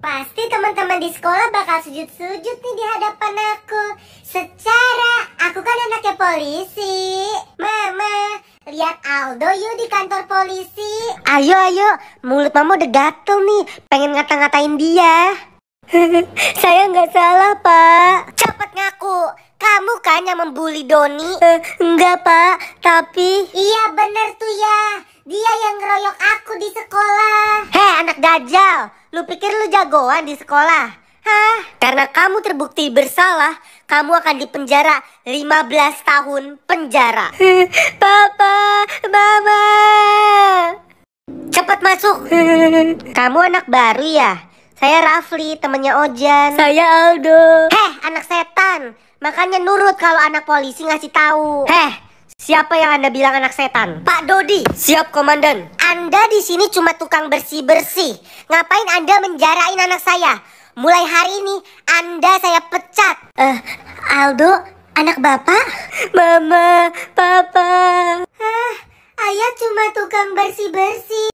Pasti teman-teman di sekolah bakal sujud-sujud nih di hadapan aku. Secara aku kan anaknya polisi. Mama, lihat Aldo yuk di kantor polisi. Ayo, ayo. Mulut mama udah gatel nih. Pengen ngata-ngatain dia. Saya nggak salah, Pak. cepat ngaku. Kamu kan yang membuli Doni? Uh, eh, enggak, Pak. Tapi... Iya, benar tuh ya. Dia yang ngeroyok aku di sekolah. Hei, anak dajal. Lu pikir lu jagoan di sekolah? Hah? Karena kamu terbukti bersalah, kamu akan dipenjara 15 tahun penjara. Papa, Mama. Cepat masuk. Kamu anak baru ya? Saya Rafli, temannya Ojan. Saya Aldo. Heh, anak setan. Makanya nurut kalau anak polisi ngasih tahu. Heh, Siapa yang Anda bilang anak setan? Pak Dodi. Siap, Komandan. Anda di sini cuma tukang bersih-bersih. Ngapain Anda menjarain anak saya? Mulai hari ini Anda saya pecat. Eh, uh, Aldo, anak Bapak? Mama, Papa. Hah, Ayah cuma tukang bersih-bersih.